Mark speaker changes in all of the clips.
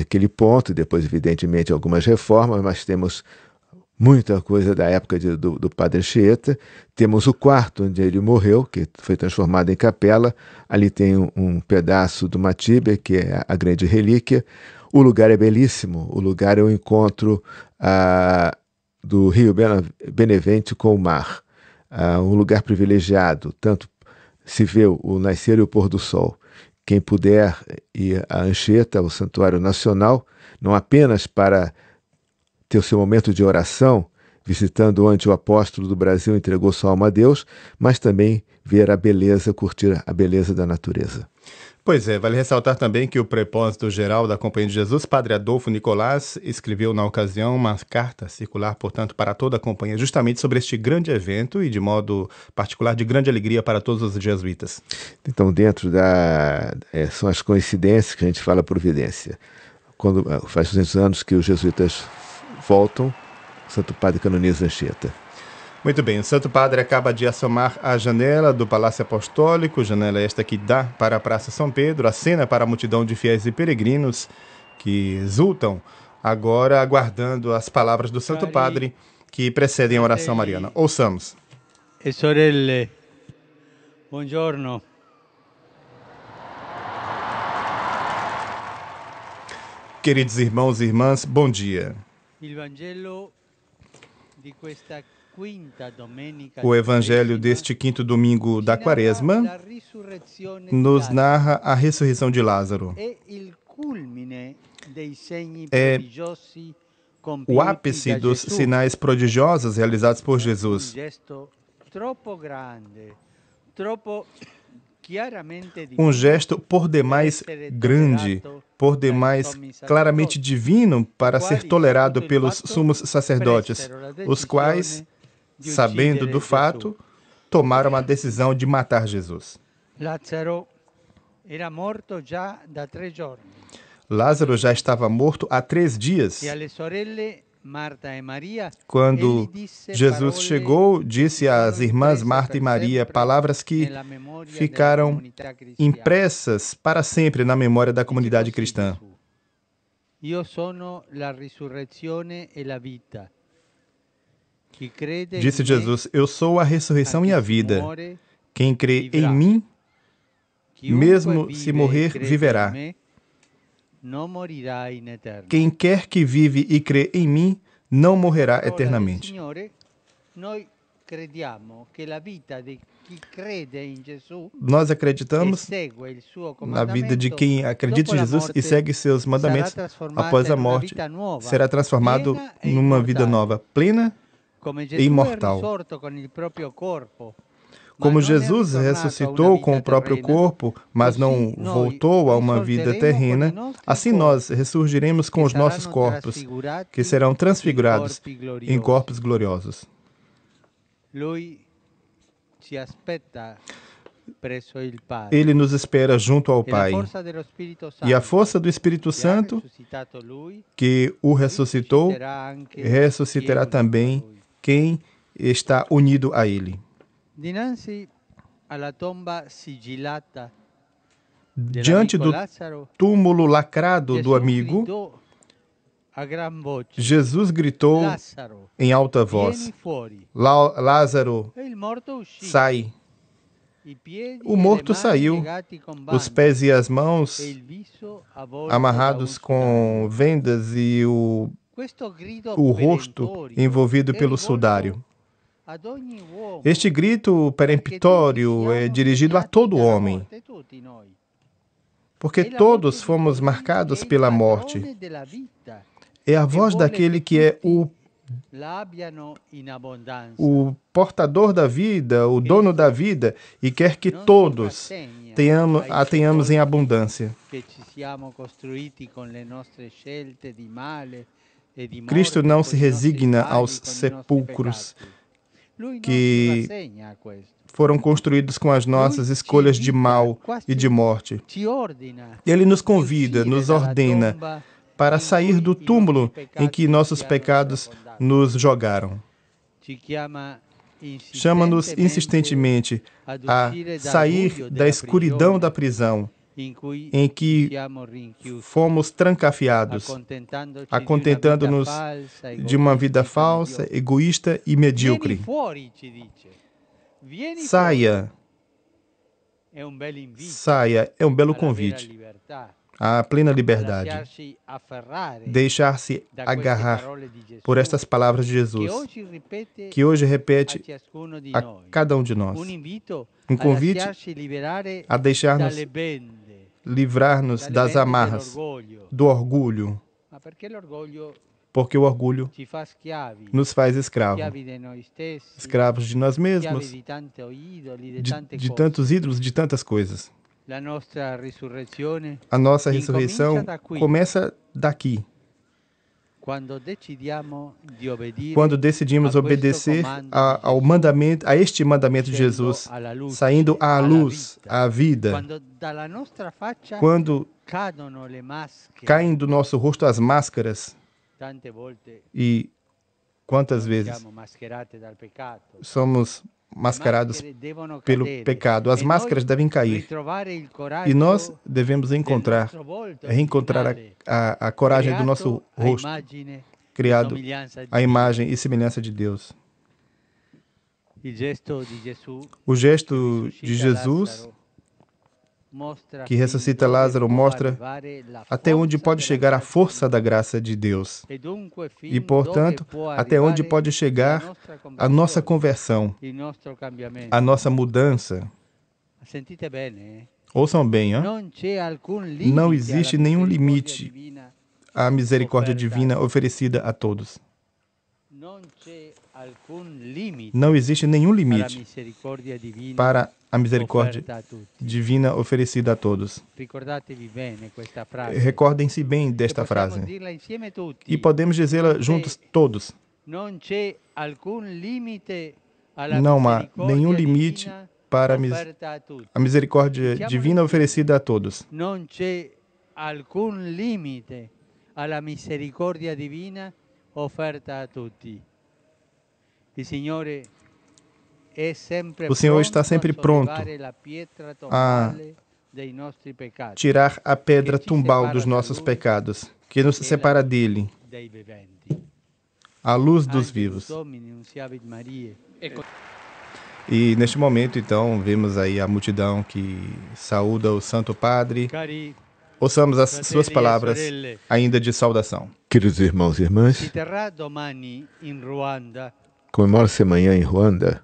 Speaker 1: aquele ponto, depois, evidentemente, algumas reformas, mas temos muita coisa da época de, do, do, padre Chieta. Temos o quarto onde ele morreu, que foi transformado em capela. Ali tem um, um pedaço do Matibe que é a, a, grande relíquia. O lugar é belíssimo. O lugar é o encontro ah, do rio Benevente com o mar. Ah, um lugar privilegiado, tanto se vê o nascer e o pôr do sol. Quem puder ir a Anchieta, o Santuário Nacional, não apenas para ter o seu momento de oração, visitando onde o apóstolo do Brasil entregou sua alma a Deus, mas também ver a beleza, curtir a beleza da natureza.
Speaker 2: Pois é, vale ressaltar também que o prepósito geral da Companhia de Jesus, Padre Adolfo Nicolás, escreveu na ocasião uma carta circular, portanto, para toda a companhia, justamente sobre este grande evento e de modo particular de grande alegria para todos os jesuítas.
Speaker 1: Então, dentro da é, são as coincidências que a gente fala providência. Quando é, faz 200 anos que os jesuítas voltam, o Santo Padre canoniza
Speaker 2: Anchieta. Muito bem, o Santo Padre acaba de assomar a janela do Palácio Apostólico, janela esta que dá para a Praça São Pedro, a cena para a multidão de fiéis e peregrinos que exultam, agora aguardando as palavras do Santo Padre que precedem a oração mariana. Ouçamos.
Speaker 3: E sorelle, buongiorno.
Speaker 2: Queridos irmãos e irmãs, bom dia.
Speaker 3: O Evangelho de esta o evangelho deste quinto domingo da Quaresma nos narra
Speaker 2: a ressurreição de Lázaro.
Speaker 3: É, é o ápice dos sinais prodigiosos
Speaker 2: realizados por Jesus. Um gesto por demais grande, por demais claramente divino para ser tolerado pelos sumos sacerdotes, os quais
Speaker 3: sabendo do fato,
Speaker 2: tomaram a é. decisão de matar Jesus. Lázaro já estava morto há três dias.
Speaker 3: Quando Jesus
Speaker 2: chegou, disse às irmãs Marta e Maria palavras que ficaram impressas para sempre na memória da comunidade cristã.
Speaker 3: Eu sou a ressurreição e a vida. Disse Jesus:
Speaker 2: Eu sou a ressurreição e a vida. Quem crê é em mim, mesmo se morrer, viverá. Quem quer que vive e crê em mim, não morrerá eternamente.
Speaker 3: Nós acreditamos na vida de quem acredita em Jesus e segue seus mandamentos após a morte. Será transformado numa vida nova,
Speaker 2: plena imortal. Como Jesus é ressuscitou com o próprio corpo, mas não é voltou a uma vida terrena, assim nós ressurgiremos com os nossos corpos, que serão transfigurados em corpos gloriosos.
Speaker 3: Ele nos espera junto ao Pai. E a
Speaker 2: força do Espírito Santo, que o ressuscitou, ressuscitará também quem está unido a ele. Diante do túmulo lacrado do amigo, Jesus gritou em alta voz: Lázaro, sai.
Speaker 3: O morto saiu, os pés e as mãos amarrados
Speaker 2: com vendas e o o rosto envolvido pelo sudário. Este grito peremptório é dirigido a todo homem, porque todos fomos marcados pela morte. É a voz daquele que é o o portador da vida, o dono da vida, e quer que todos tenhamos, a tenhamos em abundância.
Speaker 3: Cristo não se
Speaker 2: resigna aos sepulcros
Speaker 3: que
Speaker 2: foram construídos com as nossas escolhas de mal e de morte. Ele nos convida, nos ordena para sair do túmulo em que nossos pecados nos jogaram.
Speaker 3: Chama-nos insistentemente a sair da escuridão da prisão em que fomos trancafiados, acontentando-nos de uma vida falsa,
Speaker 2: egoísta e medíocre.
Speaker 3: Saia, saia, é um belo convite
Speaker 2: à plena liberdade,
Speaker 3: deixar-se agarrar por estas palavras de Jesus, que hoje repete a cada um de nós. Um convite a deixar-nos
Speaker 2: livrar-nos das amarras do orgulho, porque o orgulho nos faz escravos, escravos de nós mesmos,
Speaker 3: de, de tantos ídolos,
Speaker 2: de tantas coisas.
Speaker 3: A nossa ressurreição começa daqui quando decidimos obedecer
Speaker 2: a, ao mandamento, a este mandamento de Jesus, saindo à luz, à vida, quando caem do nosso rosto as máscaras, e quantas vezes somos mascarados pelo pecado. As máscaras devem cair. E nós devemos encontrar, reencontrar a, a, a coragem do nosso rosto, criado à imagem e semelhança de Deus. O gesto de Jesus
Speaker 3: que ressuscita Lázaro mostra até
Speaker 2: onde pode chegar a força da graça de Deus e, portanto, até onde pode chegar a nossa conversão, a nossa mudança.
Speaker 3: Eh?
Speaker 2: Ouçam bem, hein?
Speaker 3: não existe nenhum
Speaker 2: limite à misericórdia divina oferecida a todos.
Speaker 3: Não existe nenhum limite para a misericórdia
Speaker 2: divina oferecida a todos.
Speaker 3: Recordem-se bem desta frase. E podemos dizê-la juntos
Speaker 2: todos. Não
Speaker 3: há nenhum limite para a
Speaker 2: misericórdia divina oferecida a todos.
Speaker 3: Não há limite para a misericórdia divina oferta a todos. E, Senhor, o Senhor está sempre pronto a tirar a pedra tumbal dos nossos pecados,
Speaker 2: que nos separa dele, a luz dos vivos. E neste momento, então, vemos aí a multidão que saúda o Santo Padre.
Speaker 3: Ouçamos as suas palavras ainda de saudação.
Speaker 1: Queridos irmãos e irmãs, comemora-se amanhã em Ruanda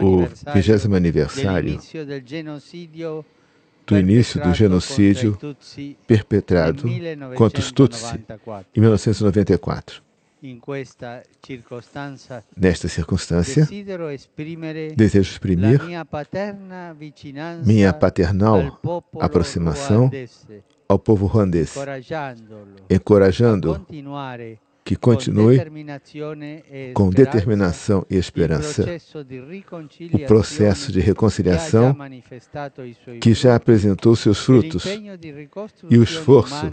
Speaker 3: o vigésimo aniversário do início do genocídio perpetrado contra os Tutsi em
Speaker 1: 1994.
Speaker 3: Nesta circunstância, desejo
Speaker 1: exprimir minha paternal aproximação ao povo ruandês, encorajando-o que continue com determinação e esperança o processo de reconciliação que já apresentou seus frutos e o esforço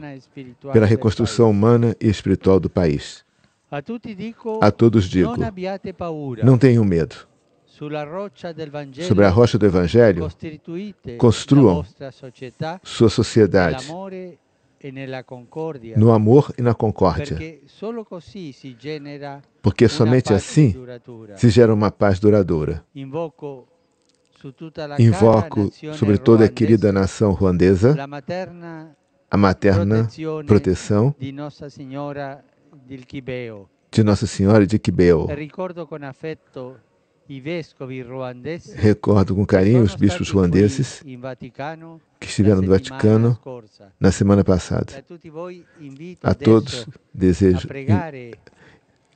Speaker 1: pela reconstrução humana e espiritual do país. A todos digo: não tenham medo.
Speaker 3: Sobre a rocha do Evangelho, construam sua sociedade no amor e na concórdia.
Speaker 1: Porque somente assim se gera uma paz duradoura. Invoco
Speaker 3: sobre toda a querida nação ruandesa a materna proteção de Nossa Senhora de Quibeo.
Speaker 1: Recordo com carinho os bispos ruandeses que estiveram no Vaticano na semana passada. A todos desejo,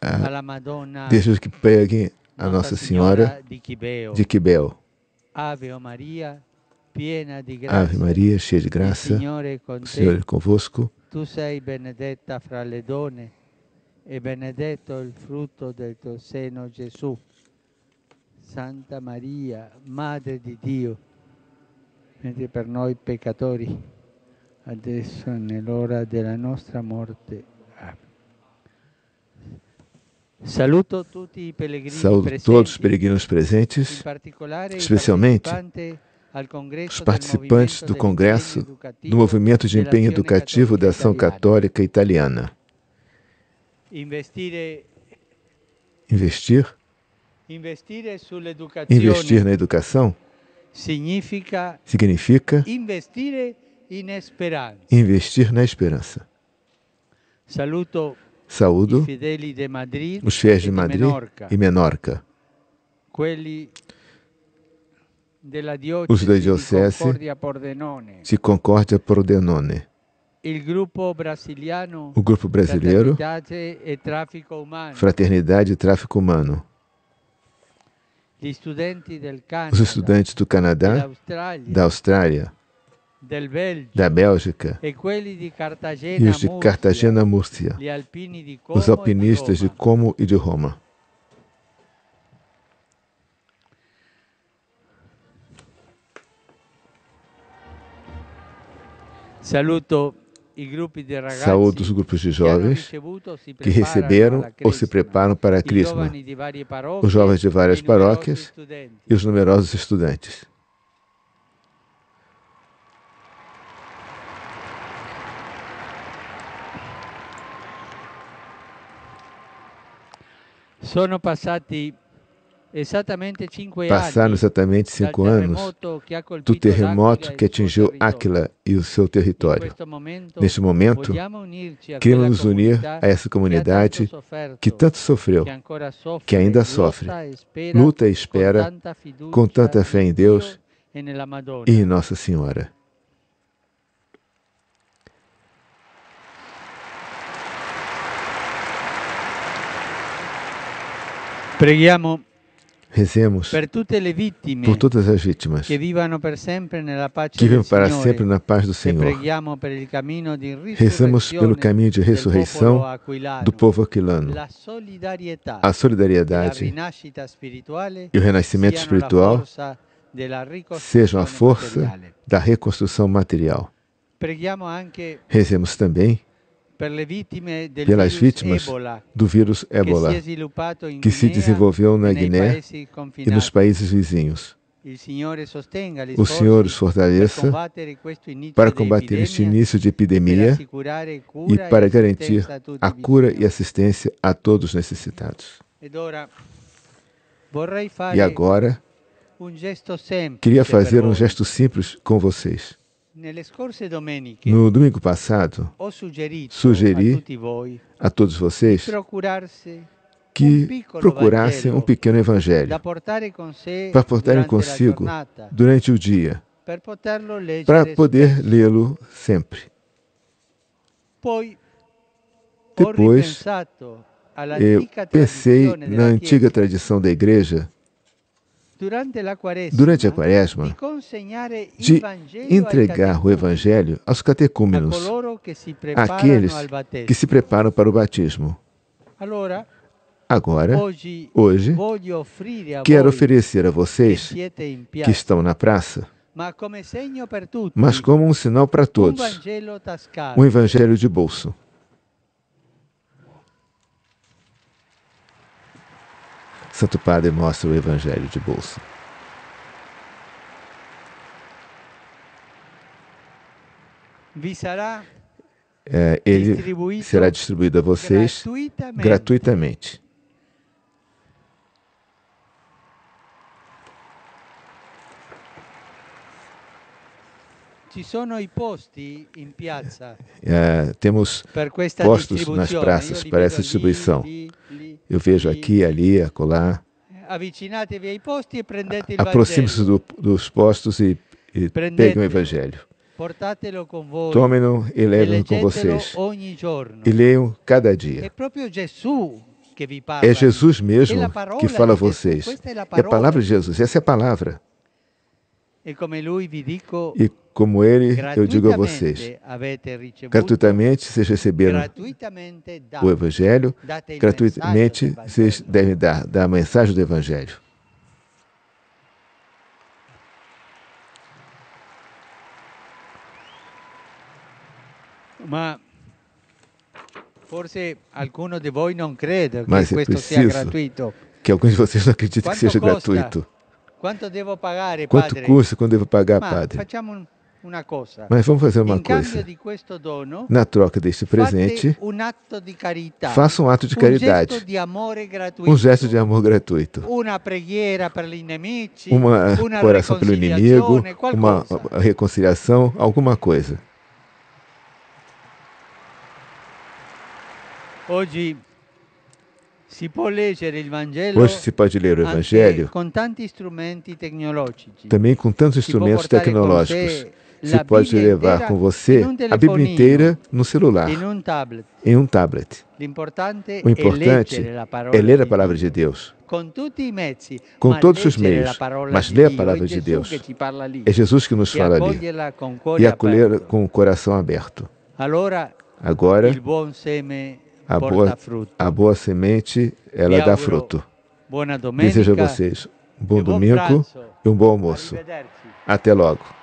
Speaker 1: a, desejo que peguem a Nossa Senhora de Quibel.
Speaker 3: Ave Maria, cheia de graça, o Senhor é convosco. Tu sei benedetta fra le donne e benedetto il frutto del tuo seno, Gesù. Santa Maria, Madre di Dio, mentre per noi peccatori, adesso nell'ora della nostra morte.
Speaker 1: Saluto
Speaker 3: tutti i Saúdo
Speaker 1: todos os peregrinos presentes, especialmente os participantes do Congresso do Movimento de Empenho Educativo da Ação Católica Italiana. Investir é investir na educação
Speaker 3: significa investir
Speaker 1: na esperança.
Speaker 3: Saludo os fiéis de Madrid e
Speaker 1: Menorca,
Speaker 3: os da diocese
Speaker 1: de Concórdia Pordenone,
Speaker 3: o grupo brasileiro
Speaker 1: Fraternidade e Tráfico Humano,
Speaker 3: os
Speaker 1: estudantes do Canadá, da Austrália, da Bélgica e os de Cartagena, Múrcia, os alpinistas de Como e de Roma.
Speaker 3: Saluto Saúdo
Speaker 1: os grupos de jovens que receberam ou se preparam para a Crisma, os jovens de várias paróquias e os numerosos estudantes.
Speaker 3: Sono passati Passaram
Speaker 1: exatamente cinco anos do terremoto que atingiu Áquila e o seu território. Neste momento, queremos nos unir a essa comunidade que tanto sofreu, que ainda sofre, luta e espera com tanta fé em Deus e em Nossa Senhora.
Speaker 3: Preghiamo Rezemos por todas as vítimas que vivam para sempre na paz do Senhor.
Speaker 1: Rezamos pelo caminho de ressurreição do povo aquilano. A solidariedade e o renascimento espiritual
Speaker 3: sejam a força
Speaker 1: da reconstrução material. Rezemos também
Speaker 3: pelas vítimas
Speaker 1: do vírus ébola, que se desenvolveu na Guiné e nos países vizinhos. O Senhor os fortaleça para combater este início de epidemia e para garantir a cura e assistência a todos necessitados.
Speaker 3: E agora, queria fazer um
Speaker 1: gesto simples com vocês. No domingo passado, sugeri a todos vocês
Speaker 3: que procurassem um pequeno evangelho para
Speaker 1: portarem consigo durante o dia,
Speaker 3: para poder
Speaker 1: lê-lo sempre. Depois,
Speaker 3: eu pensei na antiga
Speaker 1: tradição da igreja
Speaker 3: durante a quaresma, de entregar o
Speaker 1: Evangelho aos catecúmenos,
Speaker 3: aqueles que se
Speaker 1: preparam para o batismo. Agora, hoje, quero oferecer a vocês que estão na praça,
Speaker 3: mas como um sinal para todos, um Evangelho
Speaker 1: de bolso. Santo Padre mostra o Evangelho de Bolsa. É, ele será distribuído a vocês gratuitamente. gratuitamente.
Speaker 3: Ci sono i posti in piazza.
Speaker 1: É, temos postos nas praças para essa distribuição. Eu vejo aqui, ali, acolá.
Speaker 3: É, Aproxime-se
Speaker 1: do, dos postos e, e peguem o Evangelho. Tomem-no e levem-no com vocês. E leiam cada dia. É Jesus mesmo que fala a vocês. É a palavra de Jesus, essa é a palavra. E como ele, eu digo a vocês, gratuitamente vocês receberam o Evangelho, gratuitamente vocês devem dar, a mensagem do Evangelho.
Speaker 3: Mas alguns de vocês não preciso que seja gratuito.
Speaker 1: alguns de vocês não acreditem que seja gratuito.
Speaker 3: Quanto devo pagar, eh, padre? Quanto custa quando devo pagar, Mas, padre? Facciamo uma coisa. Mas vamos fazer uma In coisa.
Speaker 1: Dono, Na troca deste presente, carità, faça um ato de caridade. Um gesto de amor gratuito. Uma pregueira para nemici, uma, uma oração pelo inimigo, uma reconciliação, alguma coisa.
Speaker 3: Hoje Hoje se pode ler o Evangelho também com tantos instrumentos tecnológicos. Você pode levar com você a Bíblia inteira
Speaker 1: no celular, em um tablet.
Speaker 3: O importante é ler a
Speaker 1: palavra de Deus
Speaker 3: com todos os meios, mas ler a palavra de Deus. É Jesus que nos fala ali e acolher
Speaker 1: com o coração aberto.
Speaker 3: Agora, a boa,
Speaker 1: a boa semente, ela dá fruto. Desejo a vocês um bom domingo e um bom almoço. Até logo.